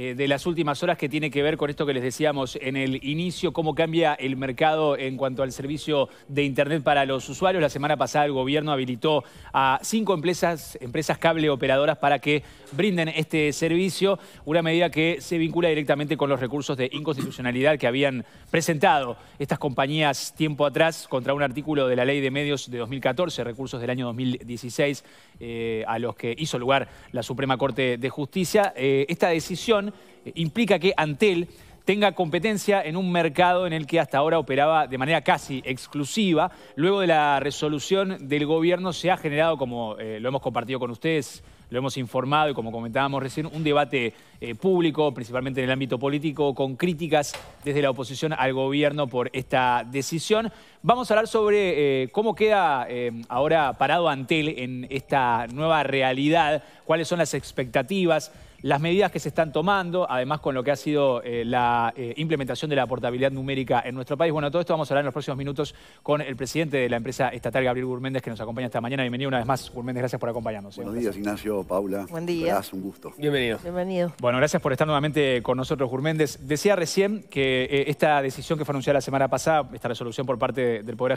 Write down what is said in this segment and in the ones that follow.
Eh, de las últimas horas que tiene que ver con esto que les decíamos en el inicio, cómo cambia el mercado en cuanto al servicio de Internet para los usuarios. La semana pasada el gobierno habilitó a cinco empresas, empresas cable operadoras para que brinden este servicio, una medida que se vincula directamente con los recursos de inconstitucionalidad que habían presentado estas compañías tiempo atrás contra un artículo de la ley de medios de 2014, recursos del año 2016, eh, a los que hizo lugar la Suprema Corte de Justicia. Eh, esta decisión eh, implica que Antel tenga competencia en un mercado en el que hasta ahora operaba de manera casi exclusiva. Luego de la resolución del gobierno se ha generado, como eh, lo hemos compartido con ustedes, lo hemos informado y como comentábamos recién, un debate eh, público, principalmente en el ámbito político, con críticas desde la oposición al gobierno por esta decisión. Vamos a hablar sobre cómo queda ahora parado Antel en esta nueva realidad, cuáles son las expectativas las medidas que se están tomando, además con lo que ha sido eh, la eh, implementación de la portabilidad numérica en nuestro país. Bueno, todo esto vamos a hablar en los próximos minutos con el presidente de la empresa estatal, Gabriel Gurméndez, que nos acompaña esta mañana. Bienvenido una vez más, Gurméndez, gracias por acompañarnos. Eh. Buenos días, Ignacio, Paula. Buen día. un gusto. Bienvenido. Bienvenido. Bueno, gracias por estar nuevamente con nosotros, Gurméndez. Decía recién que esta decisión que fue anunciada la semana pasada, esta resolución por parte del Poder,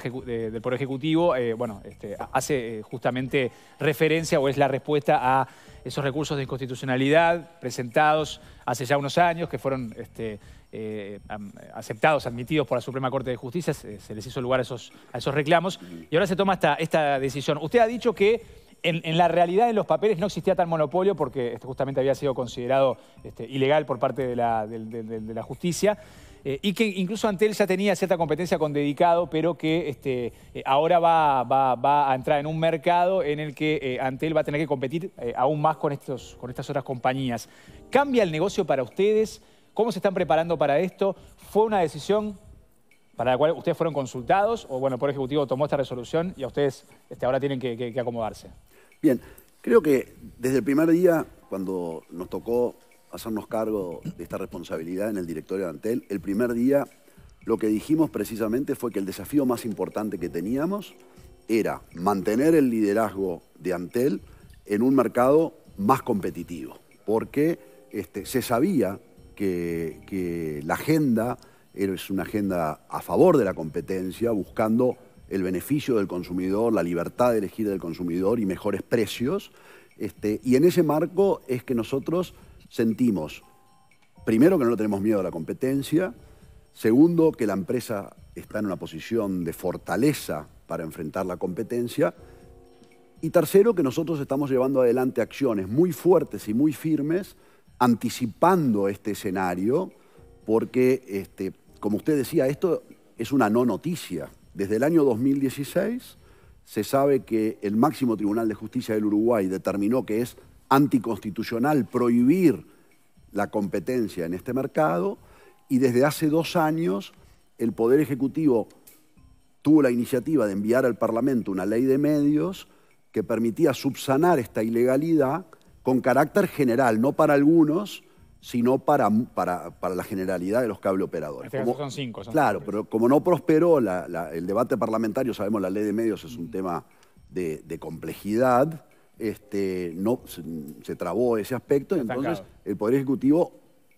Ejecutivo, bueno, este, hace justamente referencia o es la respuesta a esos recursos de inconstitucionalidad presentados hace ya unos años, que fueron este, eh, aceptados, admitidos por la Suprema Corte de Justicia, se, les hizo lugar a esos, reclamos, y ahora se toma esta, decisión. Usted ha dicho que en, la realidad, en los papeles, no existía tal monopolio porque este, justamente había sido considerado este, ilegal por parte de la justicia. Eh, y que incluso Antel ya tenía cierta competencia con Dedicado, pero que este, eh, ahora va, a entrar en un mercado en el que eh, Antel va a tener que competir aún más con, estos, con estas otras compañías. ¿Cambia el negocio para ustedes? ¿Cómo se están preparando para esto? ¿Fue una decisión para la cual ustedes fueron consultados o bueno, el Poder Ejecutivo tomó esta resolución y a ustedes este, ahora tienen que acomodarse? Bien, creo que desde el primer día, cuando nos tocó hacernos cargo de esta responsabilidad en el directorio de Antel. El primer día lo que dijimos precisamente fue que el desafío más importante que teníamos era mantener el liderazgo de Antel en un mercado más competitivo, porque este, se sabía que, la agenda es una agenda a favor de la competencia, buscando el beneficio del consumidor, la libertad de elegir del consumidor y mejores precios. Este, y en ese marco es que nosotros sentimos, primero, que no tenemos miedo a la competencia, segundo, que la empresa está en una posición de fortaleza para enfrentar la competencia, y tercero, que nosotros estamos llevando adelante acciones muy fuertes y muy firmes, anticipando este escenario, porque, este, como usted decía, esto es una no noticia. Desde el año 2016 se sabe que el máximo tribunal de justicia del Uruguay determinó que es anticonstitucional prohibir la competencia en este mercado y desde hace dos años el Poder Ejecutivo tuvo la iniciativa de enviar al Parlamento una ley de medios que permitía subsanar esta ilegalidad con carácter general, no para algunos, sino para, para, para la generalidad de los cable operadores. Este cinco. claro, pero como no prosperó el debate parlamentario, sabemos la ley de medios es un tema de complejidad, este, no, se, trabó ese aspecto, entonces el Poder Ejecutivo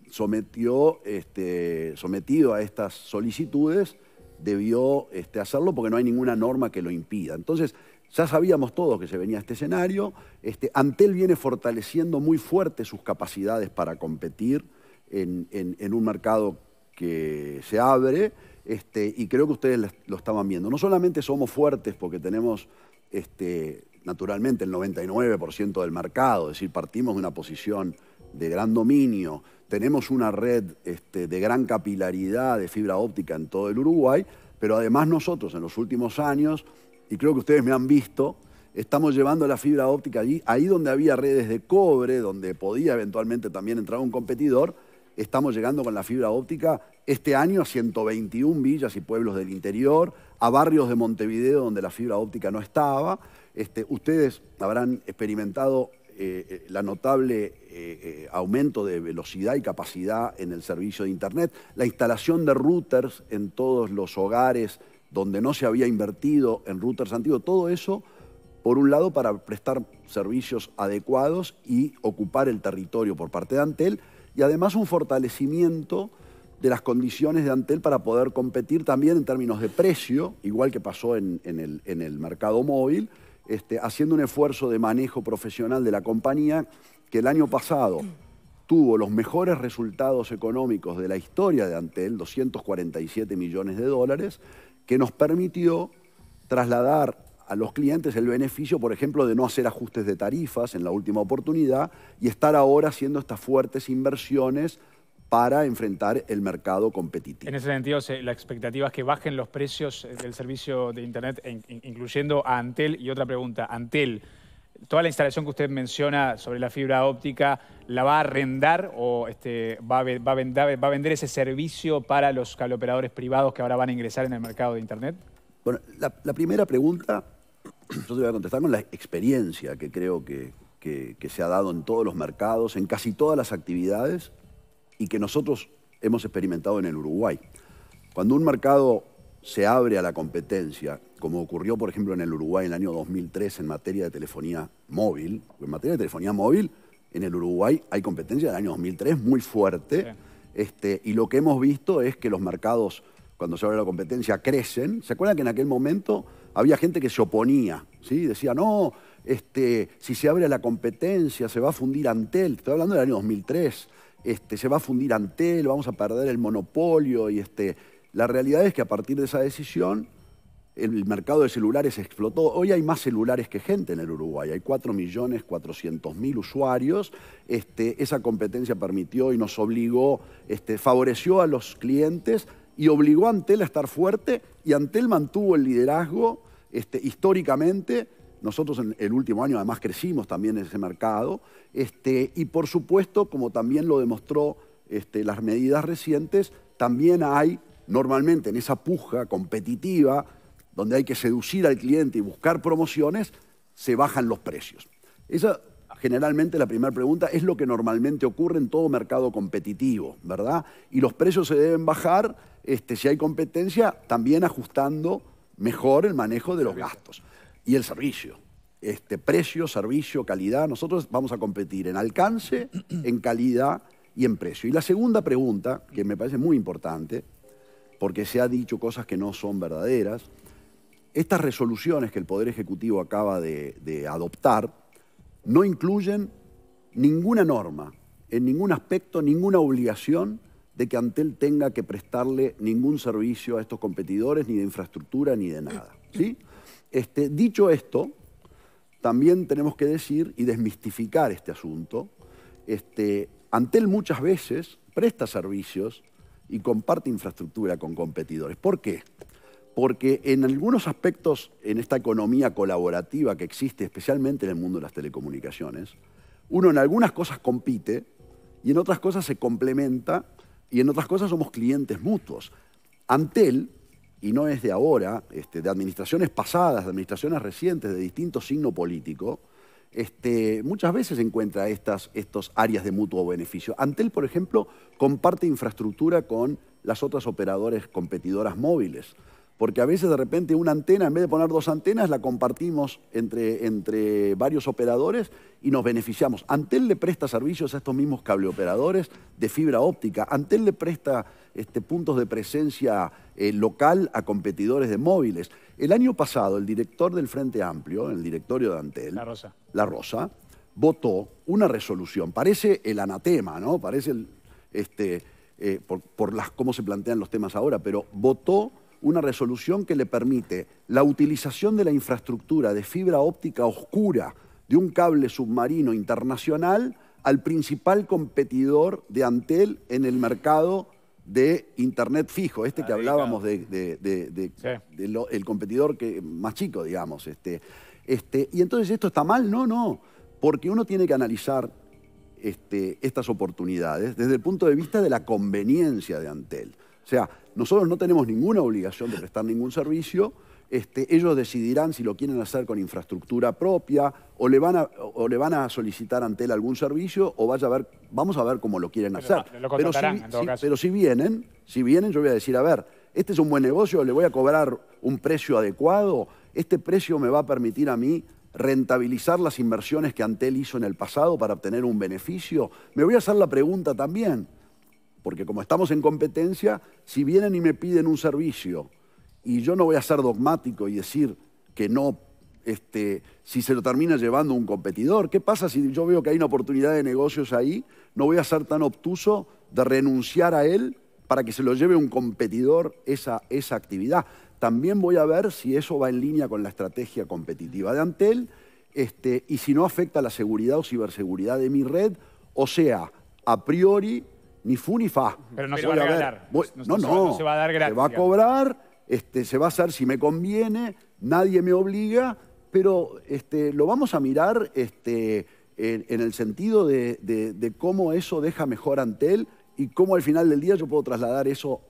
sometió, este, sometido a estas solicitudes, debió este, hacerlo porque no hay ninguna norma que lo impida. Entonces, ya sabíamos todos que se venía este escenario. Este, Antel viene fortaleciendo muy fuerte sus capacidades para competir en, un mercado que se abre y creo que ustedes lo estaban viendo. No solamente somos fuertes porque tenemos este, naturalmente el 99% del mercado, es decir, partimos de una posición de gran dominio, tenemos una red este, de gran capilaridad de fibra óptica en todo el Uruguay, pero además nosotros en los últimos años, y creo que ustedes me han visto, estamos llevando la fibra óptica allí, ahí donde había redes de cobre, donde podía eventualmente también entrar un competidor, estamos llegando con la fibra óptica este año a 121 villas y pueblos del interior, a barrios de Montevideo donde la fibra óptica no estaba. Este, ustedes habrán experimentado eh, eh, la notable eh, aumento de velocidad y capacidad en el servicio de Internet, la instalación de routers en todos los hogares donde no se había invertido en routers antiguos, todo eso, por un lado, para prestar servicios adecuados y ocupar el territorio por parte de Antel, y además un fortalecimiento de las condiciones de Antel para poder competir también en términos de precio, igual que pasó en, el, mercado móvil, este, haciendo un esfuerzo de manejo profesional de la compañía que el año pasado tuvo los mejores resultados económicos de la historia de Antel, 247 millones de dólares, que nos permitió trasladar a los clientes el beneficio, por ejemplo, de no hacer ajustes de tarifas en la última oportunidad y estar ahora haciendo estas fuertes inversiones para enfrentar el mercado competitivo. En ese sentido, la expectativa es que bajen los precios eh, del servicio de Internet, incluyendo a Antel. Y otra pregunta, Antel, ¿toda la instalación que usted menciona sobre la fibra óptica la va a arrendar o este, va, a, va, va vender ese servicio para los cableoperadores privados que ahora van a ingresar en el mercado de Internet? Bueno, la primera pregunta yo te voy a contestar con la experiencia que creo que, se ha dado en todos los mercados, en casi todas las actividades y que nosotros hemos experimentado en el Uruguay. Cuando un mercado se abre a la competencia, como ocurrió por ejemplo en el Uruguay en el año 2003 en materia de telefonía móvil, en materia de telefonía móvil en el Uruguay hay competencia del año 2003 muy fuerte. Este, y lo que hemos visto es que los mercados, cuando se abre la competencia, crecen. ¿Se acuerdan que en aquel momento había gente que se oponía, ¿sí? decía, no, este, si se abre la competencia, se va a fundir Antel, estoy hablando del año 2003, este, se va a fundir Antel, vamos a perder el monopolio. Y este, la realidad es que a partir de esa decisión, el mercado de celulares explotó. Hoy hay más celulares que gente en el Uruguay. Hay 4.400.000 usuarios. Este, esa competencia permitió y nos obligó, este, favoreció a los clientes y obligó a Antel a estar fuerte y Antel mantuvo el liderazgo este, históricamente. Nosotros en el último año además crecimos también en ese mercado este, y por supuesto, como también lo demostró este, las medidas recientes, también hay normalmente en esa puja competitiva donde hay que seducir al cliente y buscar promociones, se bajan los precios. Esa generalmente la primera pregunta es lo que normalmente ocurre en todo mercado competitivo, ¿verdad? Y los precios se deben bajar, este, si hay competencia, también ajustando mejor el manejo de los gastos y el servicio. Este, precio, servicio, calidad, nosotros vamos a competir en alcance, en calidad y en precio. Y la segunda pregunta, que me parece muy importante, porque se ha dicho cosas que no son verdaderas, estas resoluciones que el Poder Ejecutivo acaba de, de adoptar, no incluyen ninguna norma, en ningún aspecto, ninguna obligación de que Antel tenga que prestarle ningún servicio a estos competidores, ni de infraestructura, ni de nada. ¿sí? Este, dicho esto, también tenemos que decir y desmistificar este asunto. Este, Antel muchas veces presta servicios y comparte infraestructura con competidores. ¿Por qué? porque en algunos aspectos, en esta economía colaborativa que existe, especialmente en el mundo de las telecomunicaciones, uno en algunas cosas compite y en otras cosas se complementa y en otras cosas somos clientes mutuos. Antel, y no es de ahora, este, de administraciones pasadas, de administraciones recientes, de distinto signo político, este, muchas veces encuentra estas estos áreas de mutuo beneficio. Antel, por ejemplo, comparte infraestructura con las otras operadoras competidoras móviles porque a veces de repente una antena, en vez de poner dos antenas, la compartimos entre, entre varios operadores y nos beneficiamos. Antel le presta servicios a estos mismos cableoperadores de fibra óptica. Antel le presta este, puntos de presencia eh, local a competidores de móviles. El año pasado, el director del Frente Amplio, el directorio de Antel, La Rosa, la Rosa votó una resolución. Parece el anatema, ¿no? Parece el, este, eh, por, las, cómo se plantean los temas ahora, pero votó una resolución que le permite la utilización de la infraestructura de fibra óptica oscura de un cable submarino internacional al principal competidor de Antel en el mercado de Internet fijo, este que hablábamos de, el competidor que, más chico, digamos. Este, este, y entonces, ¿esto está mal? No, no, porque uno tiene que analizar este, estas oportunidades desde el punto de vista de la conveniencia de Antel. O sea, nosotros no tenemos ninguna obligación de prestar ningún servicio, este, ellos decidirán si lo quieren hacer con infraestructura propia o le van a, o le van a solicitar ante él algún servicio o vaya a ver, vamos a ver cómo lo quieren hacer. pero, si, pero si vienen, si vienen, yo voy a decir, a ver, este es un buen negocio, le voy a cobrar un precio adecuado, este precio me va a permitir a mí rentabilizar las inversiones que Antel hizo en el pasado para obtener un beneficio. Me voy a hacer la pregunta también. Porque como estamos en competencia, si vienen y me piden un servicio y yo no voy a ser dogmático y decir que no, este, si se lo termina llevando un competidor, ¿qué pasa si yo veo que hay una oportunidad de negocios ahí? No voy a ser tan obtuso de renunciar a él para que se lo lleve un competidor esa, esa actividad. También voy a ver si eso va en línea con la estrategia competitiva de Antel este, y si no afecta la seguridad o ciberseguridad de mi red. O sea, a priori ni fu ni fa. Pero no se va a dar, no, no, no, se va a dar gratis. Se va a cobrar, este, se va a hacer si me conviene, nadie me obliga, pero este, lo vamos a mirar este, en, el sentido de, cómo eso deja mejor ante él y cómo al final del día yo puedo trasladar eso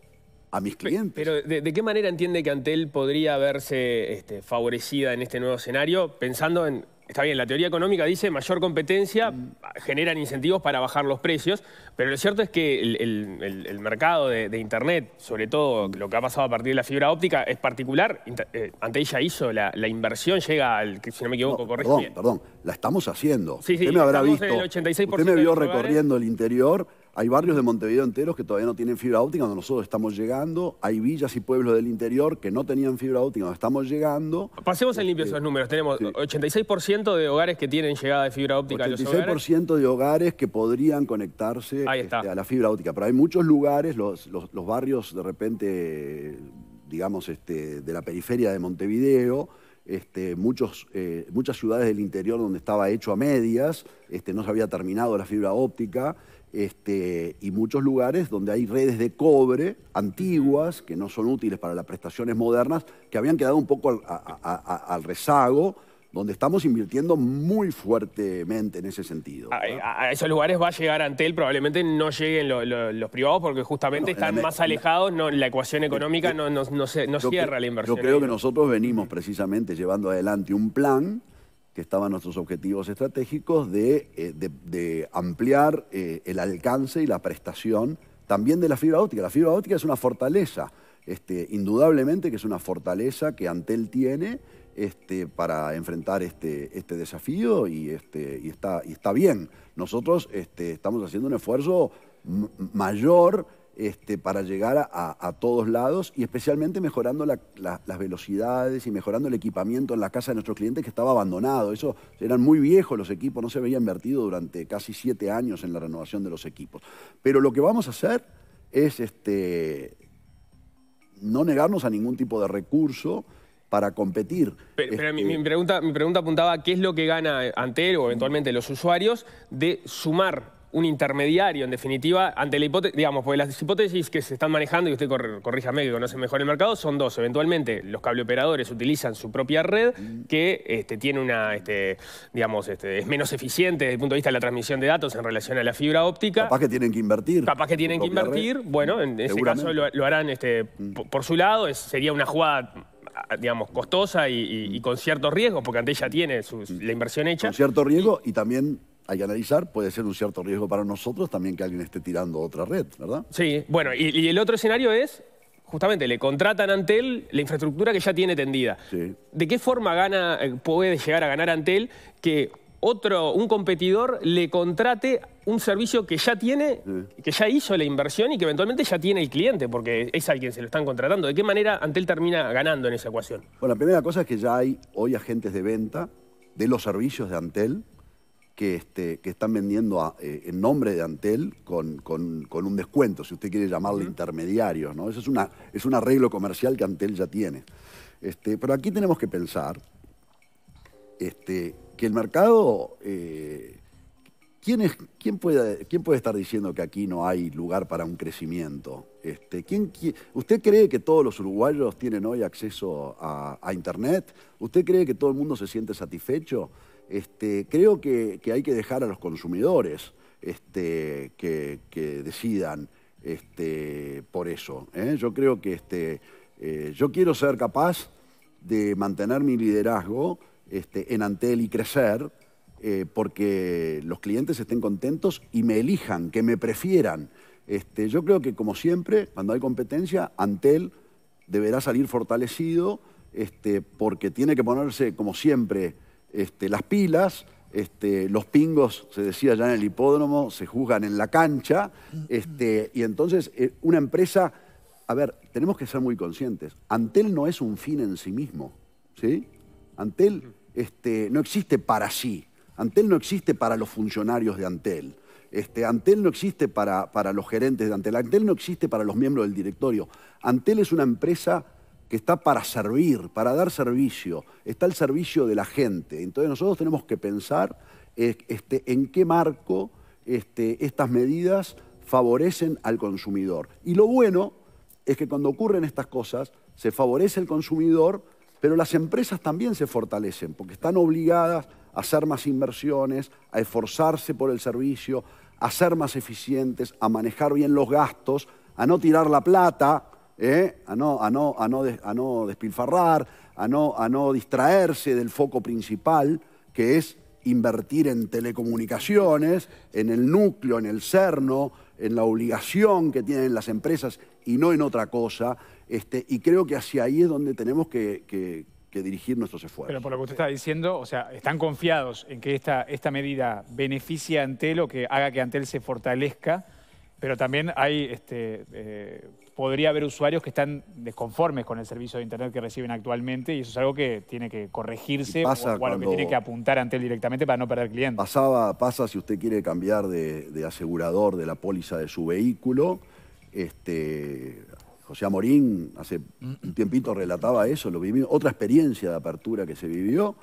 a mis clientes. Pero, ¿de, qué manera entiende que Antel podría verse este, favorecida en este nuevo escenario, pensando en Está bien, la teoría económica dice mayor competencia mm. generan incentivos para bajar los precios, pero lo cierto es que el, mercado de, Internet, sobre todo lo que ha pasado a partir de la fibra óptica, es particular. Eh, ante ella hizo la, inversión, llega al, si no me equivoco, Perdón, perdón, la estamos haciendo. Sí, me habrá visto. El 86 usted me vio recorriendo el interior hay barrios de Montevideo enteros que todavía no tienen fibra óptica, donde nosotros estamos llegando. Hay villas y pueblos del interior que no tenían fibra óptica, donde estamos llegando. Pasemos en limpio este, esos números. Tenemos 86% de hogares que tienen llegada de fibra óptica 86% a los hogares. de hogares que podrían conectarse este, a la fibra óptica. Pero hay muchos lugares, los, los barrios de repente, digamos, este, de la periferia de Montevideo, este, eh, muchas ciudades del interior donde estaba hecho a medias, este, no se había terminado la fibra óptica, este, y muchos lugares donde hay redes de cobre antiguas que no son útiles para las prestaciones modernas, que habían quedado un poco al rezago donde estamos invirtiendo muy fuertemente en ese sentido. A, esos lugares va a llegar Antel, probablemente no lleguen los privados porque justamente están más alejados, la, la ecuación económica no, cierra la inversión. Yo creo que nosotros venimos precisamente llevando adelante un plan que estaban nuestros objetivos estratégicos de, eh, ampliar eh, el alcance y la prestación también de la fibra óptica. La fibra óptica es una fortaleza, este, indudablemente que es una fortaleza que Antel tiene este, para enfrentar este, este desafío este, y, está, y está bien. Nosotros estamos haciendo un esfuerzo mayor para llegar a, todos lados y especialmente mejorando las velocidades y mejorando el equipamiento en la casa de nuestros clientes que estaba abandonado. Eso eran muy viejos los equipos, no se veía invertido durante casi siete años en la renovación de los equipos. Pero lo que vamos a hacer es este, no negarnos a ningún tipo de recurso para competir. Pero, este mi, pregunta, mi pregunta apuntaba qué es lo que gana Antel o eventualmente los usuarios de sumar un intermediario, en definitiva, ante la hipótesis, digamos, porque las hipótesis que se están manejando, y usted a corríjame que conoce mejor el mercado, son dos. Eventualmente, los cableoperadores utilizan su propia red, que este, tiene una, este, digamos, es menos eficiente desde el punto de vista de la transmisión de datos en relación a la fibra óptica. Capaz que tienen que invertir. Capaz que tienen que invertir. Bueno, en ese caso lo, harán mm. por, su lado. sería una jugada digamos, costosa y, con cierto riesgo porque Antel ya tiene la inversión hecha. Con cierto riesgo y, también hay que analizar, puede ser un cierto riesgo para nosotros también que alguien esté tirando otra red, ¿verdad? Sí, bueno, y, el otro escenario es, justamente, le contratan a Antel la infraestructura que ya tiene tendida. ¿De qué forma gana, eh, puede llegar a ganar Antel que otro, un competidor le contrate un servicio que ya tiene, que ya hizo la inversión y que eventualmente ya tiene el cliente, porque es alguien que se lo están contratando. ¿De qué manera Antel termina ganando en esa ecuación? Bueno, la primera cosa es que ya hay hoy agentes de venta de los servicios de Antel que, este, están vendiendo eh, en nombre de Antel con, un descuento, si usted quiere llamarlo intermediarios. ¿no? Eso es, un arreglo comercial que Antel ya tiene. Este, pero aquí tenemos que pensar este, que el mercado... Eh, ¿Quién, puede, estar diciendo que aquí no hay lugar para un crecimiento? Este, ¿Usted cree que todos los uruguayos tienen hoy acceso a, Internet? ¿Usted cree que todo el mundo se siente satisfecho? Este, creo que, hay que dejar a los consumidores este, que, decidan por eso. ¿eh? Yo creo que eh, yo quiero ser capaz de mantener mi liderazgo en Antel y crecer eh, porque los clientes estén contentos y me elijan, que me prefieran. Este, yo creo que, como siempre, cuando hay competencia, Antel deberá salir fortalecido este, porque tiene que ponerse, como siempre, este, las pilas. los pingos, se decía ya en el hipódromo, se juzgan en la cancha. y entonces, eh, una empresa, a ver, tenemos que ser muy conscientes. Antel no es un fin en sí mismo. ¿sí? Antel no existe para sí Antel no existe para los funcionarios de Antel. Este, Antel no existe para, para, los gerentes de Antel, Antel no existe para los miembros del directorio. Antel es una empresa que está para servir, para dar servicio, está al servicio de la gente. Entonces nosotros tenemos que pensar eh, este, en qué marco este, estas medidas favorecen al consumidor. Y lo bueno es que cuando ocurren estas cosas, se favorece el consumidor, pero las empresas también se fortalecen, porque están obligadas a hacer más inversiones, a esforzarse por el servicio, a ser más eficientes, a manejar bien los gastos, a no tirar la plata, ¿eh? a, no, a, no, a, no, a no despilfarrar, a no, a no distraerse del foco principal, que es invertir en telecomunicaciones, en el núcleo, en el cerno, en la obligación que tienen las empresas y no en otra cosa. Este, y creo que hacia ahí es donde tenemos que, que dirigir nuestros esfuerzos. Pero por lo que usted está diciendo, o sea, están confiados en que esta, esta medida beneficie a Antel o que haga que Antel se fortalezca, pero también hay, este, eh, podría haber usuarios que están desconformes con el servicio de Internet que reciben actualmente y eso es algo que tiene que corregirse o, que tiene que apuntar Antel directamente para no perder clientes. Pasaba, pasa si usted quiere cambiar de, asegurador de la póliza de su vehículo, este, sea, Morín hace un tiempito relataba eso, lo vivimos, otra experiencia de apertura que se vivió.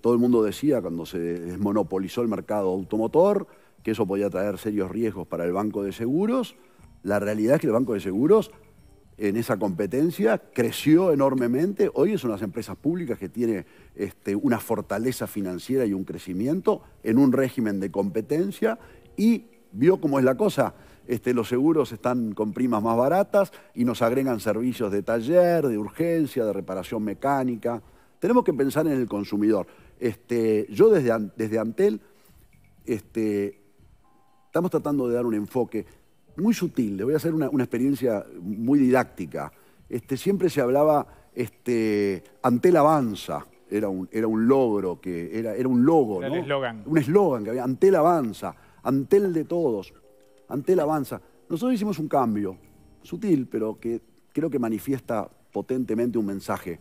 todo el mundo decía cuando se desmonopolizó el mercado automotor que eso podía traer serios riesgos para el banco de seguros. La realidad es que el banco de seguros en esa competencia creció enormemente. Hoy es una las empresas públicas que tiene este, una fortaleza financiera y un crecimiento en un régimen de competencia y vio cómo es la cosa este, los seguros están con primas más baratas y nos agregan servicios de taller, de urgencia, de reparación mecánica. Tenemos que pensar en el consumidor. Este, yo desde, desde Antel este, estamos tratando de dar un enfoque muy sutil, le voy a hacer una, experiencia muy didáctica. siempre se hablaba este, Antel Avanza, era un, era un logro, que era, era un logo, eslogan. Un eslogan que había, Antel Avanza, Antel de todos. Antel avanza. Nosotros hicimos un cambio, sutil, pero que creo que manifiesta potentemente un mensaje.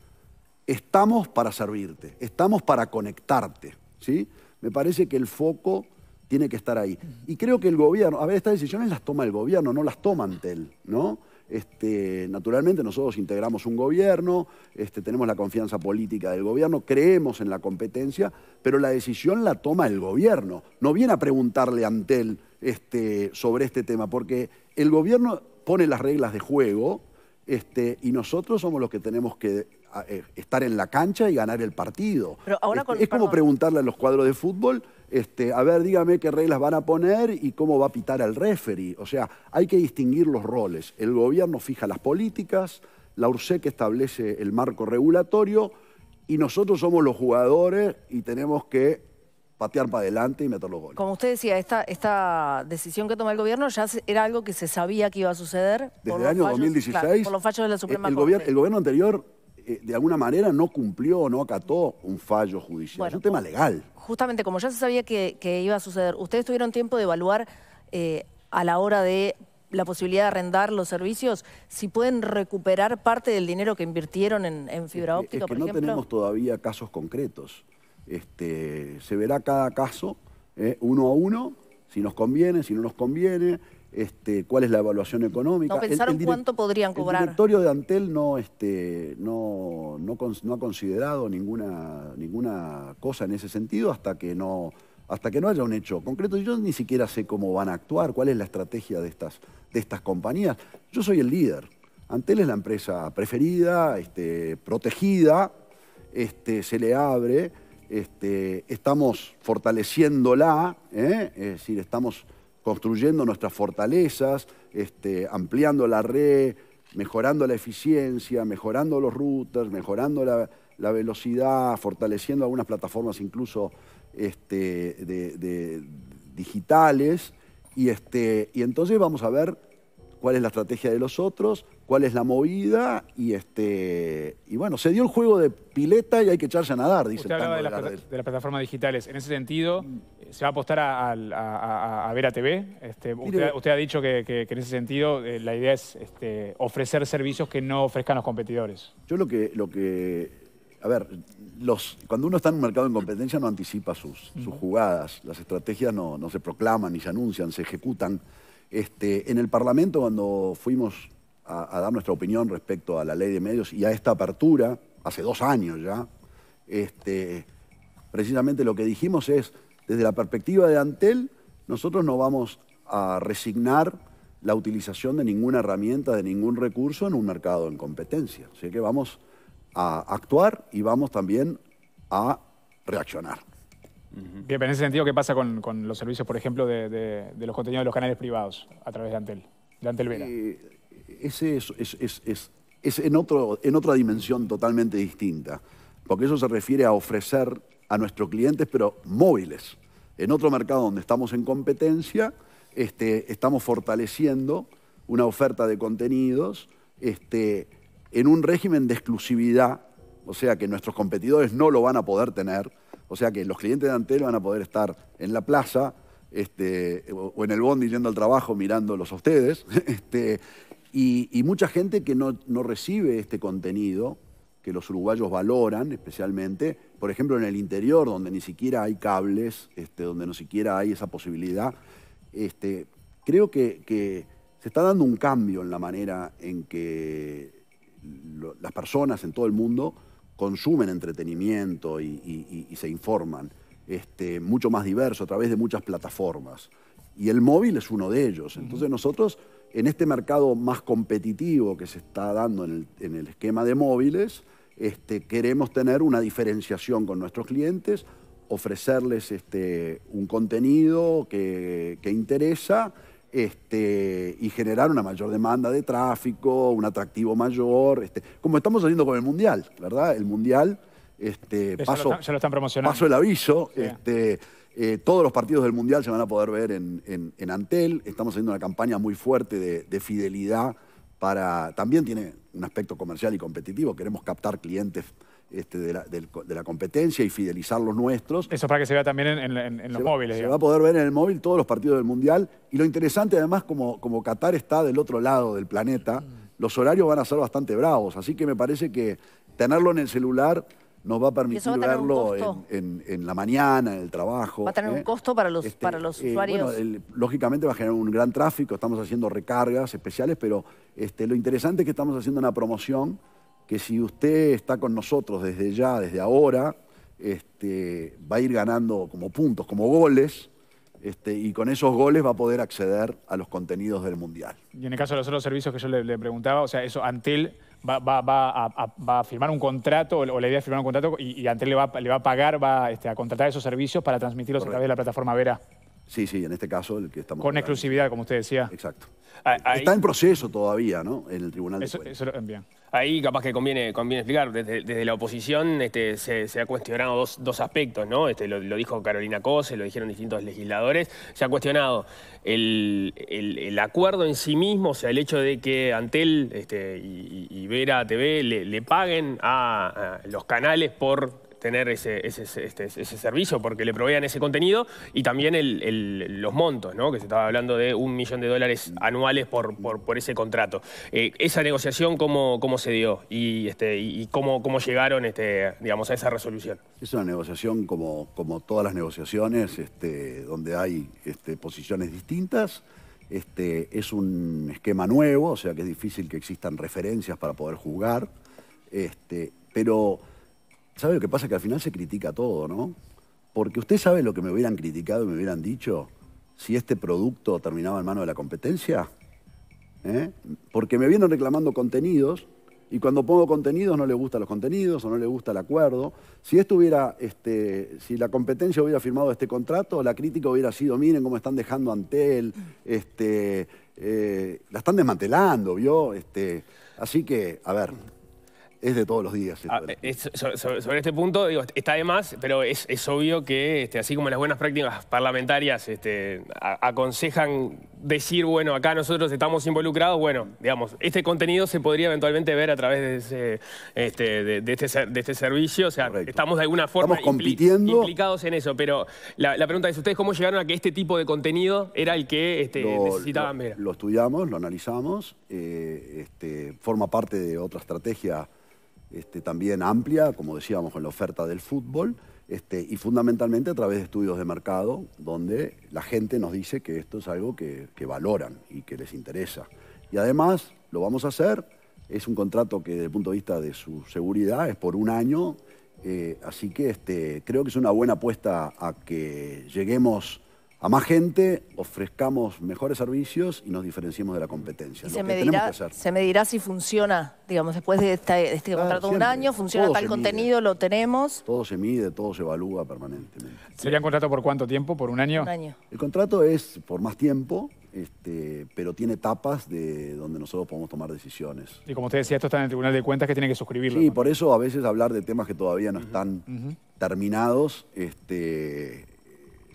Estamos para servirte, estamos para conectarte. ¿sí? Me parece que el foco tiene que estar ahí. Y creo que el gobierno, a ver, estas decisiones las toma el gobierno, no las toma Antel, ¿no? Este, naturalmente nosotros integramos un gobierno, este, tenemos la confianza política del gobierno, creemos en la competencia, pero la decisión la toma el gobierno. No viene a preguntarle ante él este, sobre este tema, porque el gobierno pone las reglas de juego este, y nosotros somos los que tenemos que eh, estar en la cancha y ganar el partido. es, como preguntarle a los cuadros de fútbol, este, a ver, dígame qué reglas van a poner y cómo va a pitar al referee. O sea, hay que distinguir los roles. El gobierno fija las políticas, la URSEC establece el marco regulatorio y nosotros somos los jugadores y tenemos que patear para adelante y meter los goles. Como usted decía, esta, esta decisión que toma el gobierno ya era algo que se sabía que iba a suceder. Desde el año 2016. los fallos de la Suprema el, el gobierno anterior eh, de alguna manera no cumplió o no acató un fallo judicial. es un tema legal. Justamente, como ya se sabía que, iba a suceder, ¿ustedes tuvieron tiempo de evaluar eh, a la hora de la posibilidad de arrendar los servicios, si pueden recuperar parte del dinero que invirtieron en, fibra óptica, es no tenemos todavía casos concretos. Este, se verá cada caso eh, uno a uno, si nos conviene, si no nos conviene. Este, cuál es la evaluación económica. ¿No pensaron el, cuánto podrían cobrar? El directorio de Antel no, este, no, no, ha considerado ninguna, ninguna cosa en ese sentido hasta que no hasta que no haya un hecho concreto. Yo ni siquiera sé cómo van a actuar, cuál es la estrategia de estas, de estas compañías. Yo soy el líder. Antel es la empresa preferida, este, protegida, se le abre, estamos fortaleciéndola, ¿eh? es decir, estamos construyendo nuestras fortalezas, este, ampliando la red, mejorando la eficiencia, mejorando los routers, mejorando la, velocidad, fortaleciendo algunas plataformas incluso este, de, digitales. Este, y entonces vamos a ver cuál es la estrategia de los otros, cuál es la movida y este y bueno, se dio el juego de pileta y hay que echarse a nadar, dice el de, de, las plataformas digitales. En ese sentido, eh, ¿se va a apostar a, ver a, TV? Este, usted, ha dicho que, en ese sentido eh, la idea es este, ofrecer servicios que no ofrezcan los competidores. Yo lo que, lo que a ver, los, cuando uno está en un mercado en competencia no anticipa sus, sus jugadas, las estrategias no, se proclaman ni se anuncian, se ejecutan. Este, en el Parlamento, cuando fuimos a, dar nuestra opinión respecto a la ley de medios y a esta apertura, hace dos años ya, este, precisamente lo que dijimos es, desde la perspectiva de Antel, nosotros no vamos a resignar la utilización de ninguna herramienta, de ningún recurso en un mercado en competencia. Así que vamos a actuar y vamos también a reaccionar. Bien, en ese sentido, ¿qué pasa con, los servicios, por ejemplo, de, los contenidos de los canales privados a través de Antel, de Antel Vera? es, en, otro, en otra dimensión totalmente distinta, porque eso se refiere a ofrecer a nuestros clientes, pero móviles. En otro mercado donde estamos en competencia, este, estamos fortaleciendo una oferta de contenidos este, en un régimen de exclusividad, o sea que nuestros competidores no lo van a poder tener, o sea que los clientes de Antel van a poder estar en la plaza este, o, en el bondi yendo al trabajo mirándolos a ustedes, este, y, mucha gente que no, recibe este contenido, que los uruguayos valoran especialmente, por ejemplo en el interior, donde ni siquiera hay cables, este, donde no siquiera hay esa posibilidad, este, creo que, se está dando un cambio en la manera en que las personas en todo el mundo consumen entretenimiento y, se informan, este, mucho más diverso a través de muchas plataformas. Y el móvil es uno de ellos. Entonces nosotros en este mercado más competitivo que se está dando en el, esquema de móviles, este, queremos tener una diferenciación con nuestros clientes, ofrecerles este, un contenido que, interesa este, y generar una mayor demanda de tráfico, un atractivo mayor, como estamos haciendo con el Mundial, ¿verdad? El Mundial, este, paso, el aviso. Eh, todos los partidos del Mundial se van a poder ver en, Antel. Estamos haciendo una campaña muy fuerte de, fidelidad para. También tiene un aspecto comercial y competitivo. Queremos captar clientes. Este, de, la, competencia y fidelizar los nuestros. Eso para que se vea también en, los móviles. se va a poder ver en el móvil todos los partidos del Mundial. Y lo interesante además, como, como Qatar está del otro lado del planeta, los horarios van a ser bastante bravos. Así que me parece que tenerlo en el celular nos va a permitir verlo en, la mañana, en el trabajo. Va a tener un ¿eh? costo para los, este, eh, usuarios. bueno, lógicamente va a generar un gran tráfico, estamos haciendo recargas especiales, pero este, lo interesante es que estamos haciendo una promoción que si usted está con nosotros desde ya, desde ahora, este, va a ir ganando como puntos, como goles. Este, y con esos goles va a poder acceder a los contenidos del Mundial. Y en el caso de los otros servicios que yo le, le preguntaba, o sea, eso Antel va, va, va, a, firmar un contrato, o la idea de firmar un contrato, y, y Antel le va, le va a pagar, va este, a contratar esos servicios para transmitirlos a través de la plataforma Vera. Sí, sí, en este caso el que estamos... Con exclusividad, como usted decía. Exacto. Ah, eh, está en proceso todavía, ¿no? En el Tribunal de eso, Ahí capaz que conviene, conviene explicar, desde, la oposición este, se, ha cuestionado dos, aspectos, ¿no? Este, lo, dijo Carolina Cose, lo dijeron distintos legisladores, se ha cuestionado el, acuerdo en sí mismo, o sea, el hecho de que Antel este, y, Vera TV le, paguen a los canales por tener ese, este, ese, servicio porque le provean ese contenido y también los montos, ¿no? que se estaba hablando de un millón de dólares anuales por, por, ese contrato. Eh, ¿Esa negociación cómo, cómo se dio y, este, y cómo, cómo llegaron este, digamos, a esa resolución? Es una negociación como, como todas las negociaciones, este, donde hay este, posiciones distintas. Este, es un esquema nuevo, o sea que es difícil que existan referencias para poder jugar, este, pero ¿Sabe lo que pasa? Que al final se critica todo, ¿no? Porque usted sabe lo que me hubieran criticado y me hubieran dicho si este producto terminaba en mano de la competencia. ¿eh? Porque me vienen reclamando contenidos y cuando pongo contenidos no le gustan los contenidos o no le gusta el acuerdo. Si esto este, si la competencia hubiera firmado este contrato, la crítica hubiera sido, miren cómo están dejando Antel, este, eh, la están desmantelando, ¿vio? Este, así que, a ver, es de todos los días. Ah, eh, sobre, este punto, está de más, pero es, obvio que, este, así como las buenas prácticas parlamentarias este, aconsejan decir, bueno, acá nosotros estamos involucrados, bueno, digamos, este contenido se podría eventualmente ver a través de, este, este, servicio, o sea, estamos de alguna forma implicados en eso, pero la, pregunta es, ¿ustedes cómo llegaron a que este tipo de contenido era el que necesitaban ver? Lo, estudiamos, lo analizamos, eh, forma parte de otra estrategia este, también amplia, como decíamos, con la oferta del fútbol, este, y fundamentalmente a través de estudios de mercado, donde la gente nos dice que esto es algo que, valoran y que les interesa. Y además, lo vamos a hacer, es un contrato que desde el punto de vista de su seguridad es por un año, eh, así que este, creo que es una buena apuesta a que lleguemos a más gente, ofrezcamos mejores servicios y nos diferenciemos de la competencia. Y se, medirá, se si funciona, digamos, después de este, este ah, contrato de un año, funciona tal contenido, lo tenemos. Todo se mide, todo se evalúa permanentemente. ¿Sería un contrato por cuánto tiempo? ¿Por un año? Un año. El contrato es por más tiempo, este, pero tiene etapas de donde nosotros podemos tomar decisiones. Y como usted decía, esto está en el Tribunal de Cuentas que tiene que suscribirlo. Sí, por eso a veces hablar de temas que todavía no están terminados este,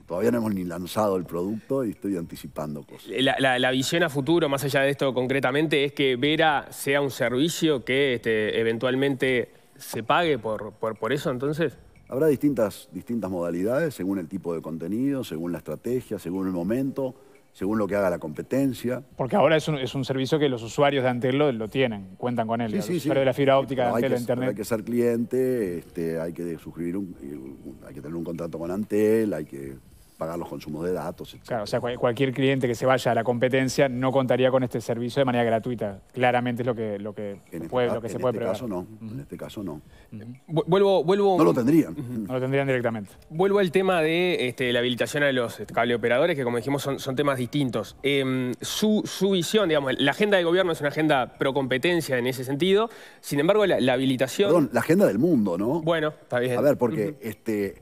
Todavía no hemos ni lanzado el producto y estoy anticipando cosas. La, visión a futuro, más allá de esto concretamente, es que Vera sea un servicio que este, eventualmente se pague por, por, eso, entonces. Habrá distintas, distintas modalidades según el tipo de contenido, según la estrategia, según el momento, según lo que haga la competencia. Porque ahora es un, es un servicio que los usuarios de Antel lo tienen, cuentan con él. Sí, sí, de la fibra óptica de Antel, que, Internet. Hay que ser cliente, este, hay que suscribir, un, hay que tener un contrato con Antel, hay que pagar los consumos de datos, etc. Claro, o sea, cualquier cliente que se vaya a la competencia no contaría con este servicio de manera gratuita. Claramente es lo que, lo que, este puede, lo que se puede este no, En este caso no. vuelvo, vuelvo... No lo tendrían. No lo tendrían directamente. Vuelvo al tema de este, la habilitación a los operadores que como dijimos son, temas distintos. Em, su, visión, digamos, la agenda del gobierno es una agenda pro competencia en ese sentido. Sin embargo, la, habilitación... Perdón, la agenda del mundo, ¿no? Bueno, está bien. A ver, porque este,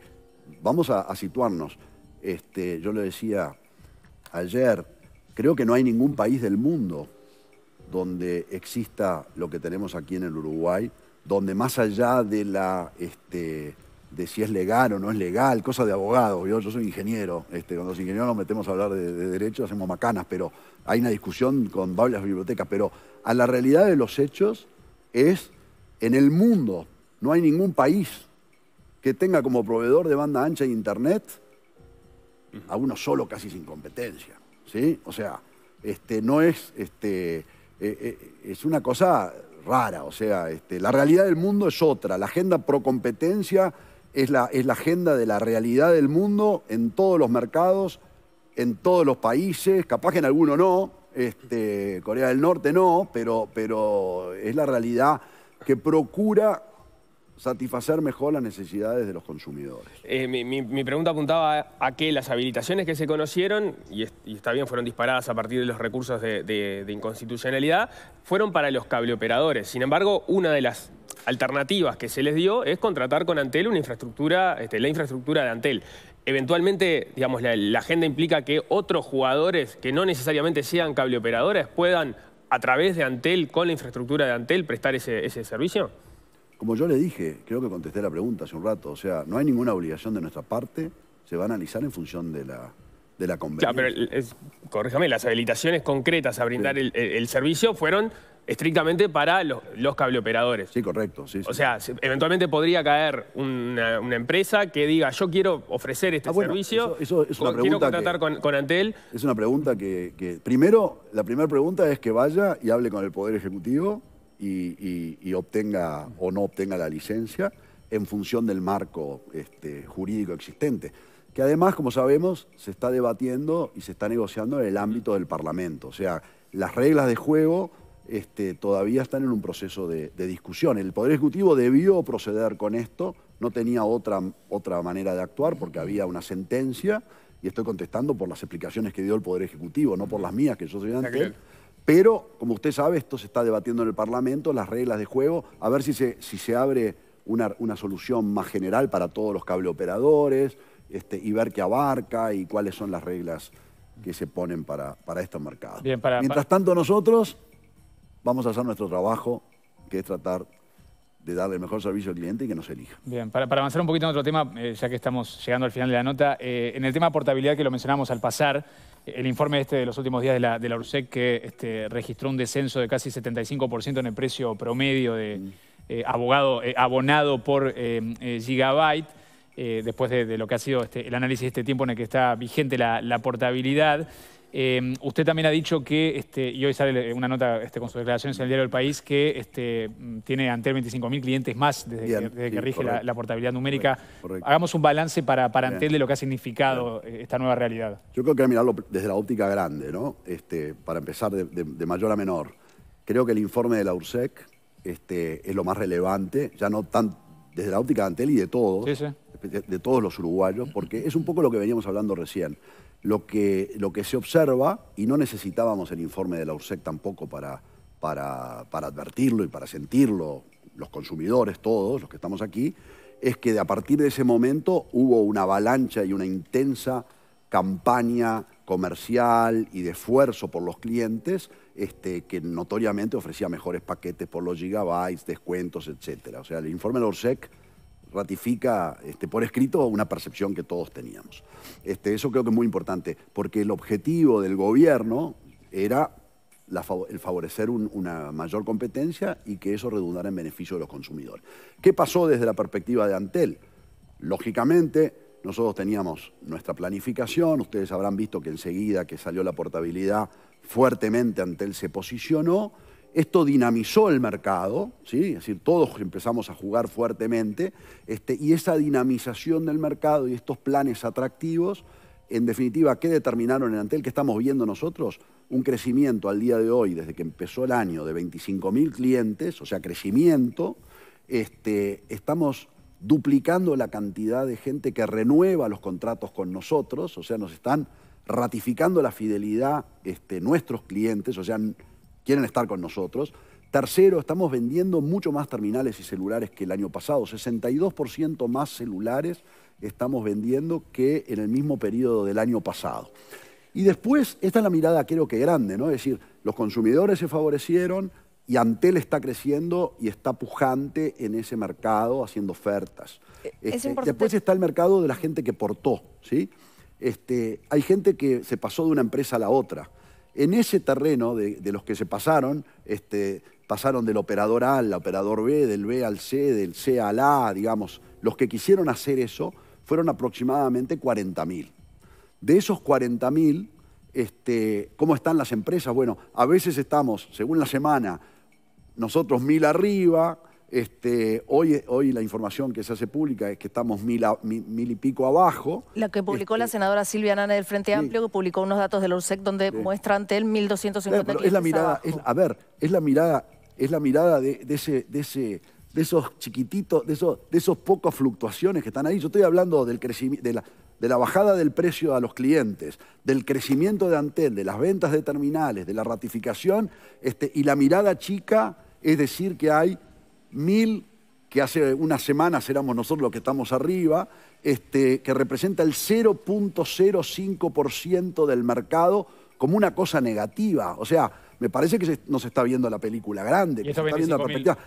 vamos a situarnos. Este, yo lo decía ayer, creo que no hay ningún país del mundo donde exista lo que tenemos aquí en el Uruguay, donde más allá de la este, de si es legal o no es legal, cosa de abogado, yo, yo soy ingeniero, este, cuando los ingenieros nos metemos a hablar de, derechos hacemos macanas, pero hay una discusión con varias bibliotecas, pero a la realidad de los hechos es en el mundo, no hay ningún país que tenga como proveedor de banda ancha internet a uno solo casi sin competencia. ¿sí? O sea, este, no es, este, eh, eh, es una cosa rara, o sea, este, la realidad del mundo es otra, la agenda pro competencia es la, es la agenda de la realidad del mundo en todos los mercados, en todos los países, capaz que en alguno no, este, Corea del Norte no, pero, pero es la realidad que procura satisfacer mejor las necesidades de los consumidores. Eh, mi, pregunta apuntaba a que las habilitaciones que se conocieron, y, está bien, fueron disparadas a partir de los recursos de, inconstitucionalidad, fueron para los cableoperadores. Sin embargo, una de las alternativas que se les dio es contratar con Antel una infraestructura, este, la infraestructura de Antel. Eventualmente, digamos, la, agenda implica que otros jugadores que no necesariamente sean cableoperadores puedan, a través de Antel, con la infraestructura de Antel, prestar ese servicio. Como yo le dije, creo que contesté la pregunta hace un rato, o sea, no hay ninguna obligación de nuestra parte, se va a analizar en función de la, de la conveniencia. pero corríjame, las habilitaciones concretas a brindar el, servicio fueron estrictamente para los, cableoperadores. Sí, correcto. O sea, eventualmente podría caer una, empresa que diga, yo quiero ofrecer este ah, servicio, es una quiero contratar con, Antel. Es una pregunta que, primero, la primera pregunta es que vaya y hable con el Poder Ejecutivo y, obtenga o no obtenga la licencia en función del marco este, jurídico existente, que además, como sabemos, se está debatiendo y se está negociando en el ámbito del Parlamento. O sea, las reglas de juego este, todavía están en un proceso de, discusión. El Poder Ejecutivo debió proceder con esto, no tenía otra, otra manera de actuar porque había una sentencia, y estoy contestando por las explicaciones que dio el Poder Ejecutivo, no por las mías, que yo soy antes. Pero, como usted sabe, esto se está debatiendo en el Parlamento, las reglas de juego, a ver si se, si se abre una, una solución más general para todos los cableoperadores este, y ver qué abarca y cuáles son las reglas que se ponen para, para estos mercados. Mientras tanto, nosotros vamos a hacer nuestro trabajo, que es tratar de darle el mejor servicio al cliente y que nos elija. Bien, para, avanzar un poquito en otro tema, eh, ya que estamos llegando al final de la nota, eh, en el tema portabilidad que lo mencionamos al pasar, el informe este de los últimos días de la, URSEC que este, registró un descenso de casi 75% en el precio promedio de mm. eh, abogado, abonado por gigabyte, después de, lo que ha sido este, el análisis de este tiempo en el que está vigente la portabilidad. Em, usted también ha dicho que, este, y hoy sale una nota este, con sus declaraciones en el diario El País, que este, mm, tiene ante 25.000 clientes más desde, que, rige la, portabilidad numérica. Hagamos un balance para, para Antel de lo que ha significado eh, esta nueva realidad. Yo creo que hay que mirarlo desde la óptica grande, ¿no? Este, para empezar de, mayor a menor. Creo que el informe de la URSEC este, es lo más relevante, ya no tan desde la óptica de Antel y de todos, de, todos los uruguayos, porque es un poco lo que veníamos hablando recién lo que, lo que se observa, y no necesitábamos el informe de la URSEC tampoco para, para, advertirlo y para sentirlo, los consumidores todos, los que estamos aquí, es que a partir de ese momento hubo una avalancha y una intensa campaña comercial y de esfuerzo por los clientes este, que notoriamente ofrecía mejores paquetes por los gigabytes, descuentos, etc. O sea, el informe de la URSEC ratifica este, por escrito una percepción que todos teníamos. Este, eso creo que es muy importante, porque el objetivo del gobierno era el favorecer una mayor competencia y que eso redundara en beneficio de los consumidores. ¿Qué pasó desde la perspectiva de Antel? Lógicamente, nosotros teníamos nuestra planificación, ustedes habrán visto que enseguida que salió la portabilidad, fuertemente Antel se posicionó esto dinamizó el mercado, ¿sí? es decir, todos empezamos a jugar fuertemente, este, y esa dinamización del mercado y estos planes atractivos, en definitiva, ¿qué determinaron en Antel? que estamos viendo nosotros? Un crecimiento al día de hoy, desde que empezó el año, de 25.000 clientes, o sea, crecimiento. Este, estamos duplicando la cantidad de gente que renueva los contratos con nosotros, o sea, nos están ratificando la fidelidad este, nuestros clientes, o sea, quieren estar con nosotros. Tercero, estamos vendiendo mucho más terminales y celulares que el año pasado, 62% más celulares estamos vendiendo que en el mismo periodo del año pasado. Y después, esta es la mirada creo que grande, ¿no? Es decir, los consumidores se favorecieron y Antel está creciendo y está pujante en ese mercado haciendo ofertas. Eh, este, después está el mercado de la gente que portó, ¿sí? Este, hay gente que se pasó de una empresa a la otra en ese terreno de, los que se pasaron, este, pasaron del operador A al operador B, del B al C, del C al A, digamos, los que quisieron hacer eso fueron aproximadamente 40.000. De esos 40.000, este, ¿cómo están las empresas? Bueno, a veces estamos, según la semana, nosotros mil arriba, este, hoy, hoy la información que se hace pública es que estamos mil, y pico abajo. La que publicó la este, senadora Silvia Nana del Frente Amplio, que publicó unos datos del ORSEC donde muestra ante él 1.250 eh, Es la mirada, a ver, es la mirada, es la mirada de, ese, de, ese, de esos chiquititos, de esos, de esos pocas fluctuaciones que están ahí. Yo estoy hablando del crecimiento, de la, de la bajada del precio a los clientes, del crecimiento de Antel, de las ventas de terminales, de la ratificación, este, y la mirada chica es decir que hay mil, que hace unas semanas éramos nosotros los que estamos arriba, este, que representa el 0.05% del mercado como una cosa negativa. O sea, me parece que no se está viendo la película grande, está viendo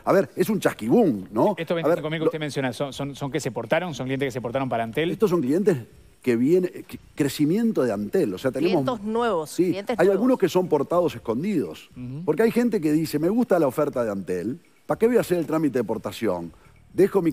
A ver, es un chasquibún, ¿no? Estos 25 conmigo que usted menciona, ¿son, son, que se portaron? ¿Son clientes que se portaron para Antel? Estos son clientes que vienen... crecimiento de Antel, o sea, tenemos clientes nuevos, hay algunos que son portados escondidos, porque hay gente que dice, "Me gusta la oferta de Antel, ¿Para qué voy a hacer el trámite de portación? Dejo mi,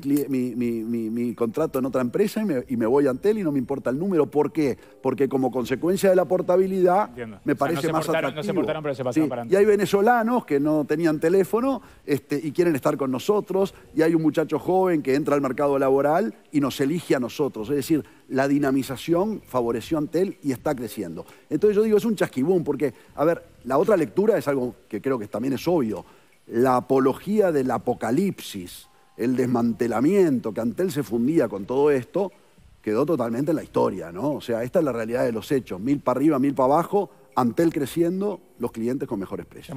contrato en otra empresa y me, voy a Antel y no me importa el número. ¿Por qué? Porque como consecuencia de la portabilidad me parece más atractivo. No se portaron, pero se pasaron para Antel. Y hay venezolanos que no tenían teléfono este, y quieren estar con nosotros. Y hay un muchacho joven que entra al mercado laboral y nos elige a nosotros. Es decir, la dinamización favoreció Antel y está creciendo. Entonces yo digo, es un chasquibún porque, a ver, la otra lectura es algo que creo que también es obvio la apología del apocalipsis, el desmantelamiento, que Antel se fundía con todo esto, quedó totalmente en la historia, ¿no? O sea, esta es la realidad de los hechos, mil para arriba, mil para abajo, Antel creciendo, los clientes con mejores precios.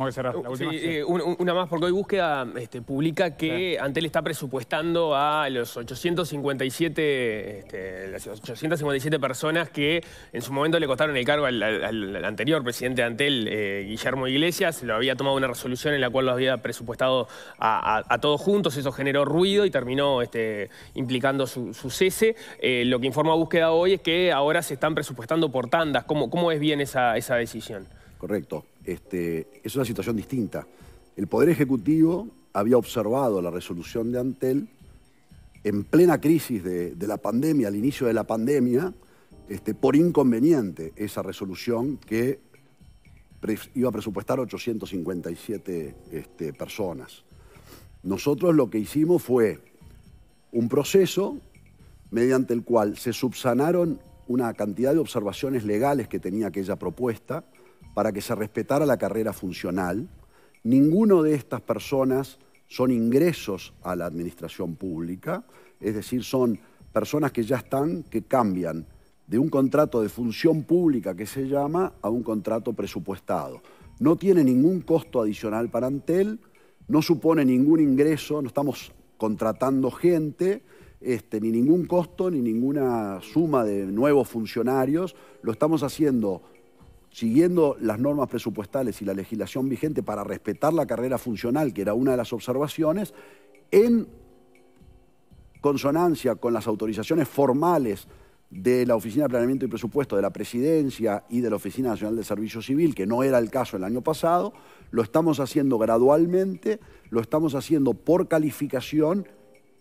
Eh, una, más, porque hoy Búsqueda este, publica que Antel está presupuestando a los 857, este, las 857 personas que en su momento le costaron el cargo al, anterior presidente de Antel, eh, Guillermo Iglesias. Lo había tomado una resolución en la cual lo había presupuestado a, todos juntos. Eso generó ruido y terminó este, implicando su, cese. Eh, lo que informa Búsqueda hoy es que ahora se están presupuestando por tandas. ¿Cómo, cómo es bien esa decisión? Correcto. Este, es una situación distinta. El Poder Ejecutivo había observado la resolución de Antel en plena crisis de, la pandemia, al inicio de la pandemia, este, por inconveniente esa resolución que iba a presupuestar 857 este, personas. Nosotros lo que hicimos fue un proceso mediante el cual se subsanaron una cantidad de observaciones legales que tenía aquella propuesta, para que se respetara la carrera funcional. Ninguno de estas personas son ingresos a la administración pública, es decir, son personas que ya están, que cambian de un contrato de función pública que se llama a un contrato presupuestado. No tiene ningún costo adicional para Antel, no supone ningún ingreso, no estamos contratando gente, este, ni ningún costo, ni ninguna suma de nuevos funcionarios, lo estamos haciendo siguiendo las normas presupuestales y la legislación vigente para respetar la carrera funcional, que era una de las observaciones, en consonancia con las autorizaciones formales de la Oficina de Planeamiento y Presupuesto de la Presidencia y de la Oficina Nacional de Servicio Civil, que no era el caso el año pasado, lo estamos haciendo gradualmente, lo estamos haciendo por calificación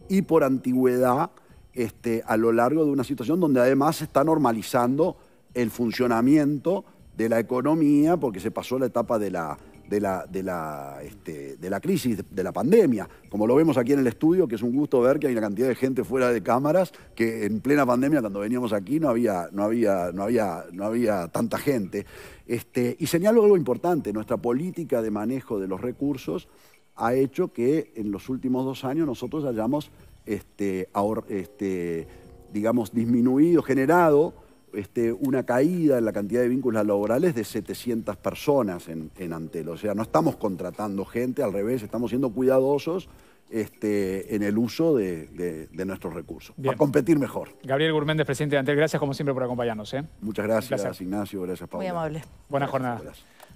y por antigüedad este, a lo largo de una situación donde además se está normalizando el funcionamiento de la economía, porque se pasó la etapa de la, de la, de la, este, de la crisis, de la pandemia. Como lo vemos aquí en el estudio, que es un gusto ver que hay una cantidad de gente fuera de cámaras, que en plena pandemia, cuando veníamos aquí, no había, no había, no había, no había tanta gente. Este, y señalo algo importante, nuestra política de manejo de los recursos ha hecho que en los últimos dos años nosotros hayamos, este, este digamos, disminuido, generado este, una caída en la cantidad de vínculos laborales de 700 personas en, Antel. O sea, no estamos contratando gente, al revés, estamos siendo cuidadosos este, en el uso de, nuestros recursos, para competir mejor. Gabriel Gurméndez, presidente de Antel, gracias como siempre por acompañarnos. ¿eh? Muchas gracias, Ignacio, gracias, Pablo. Muy amable. Buena jornada.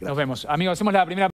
Nos vemos. Amigos, hacemos la primera...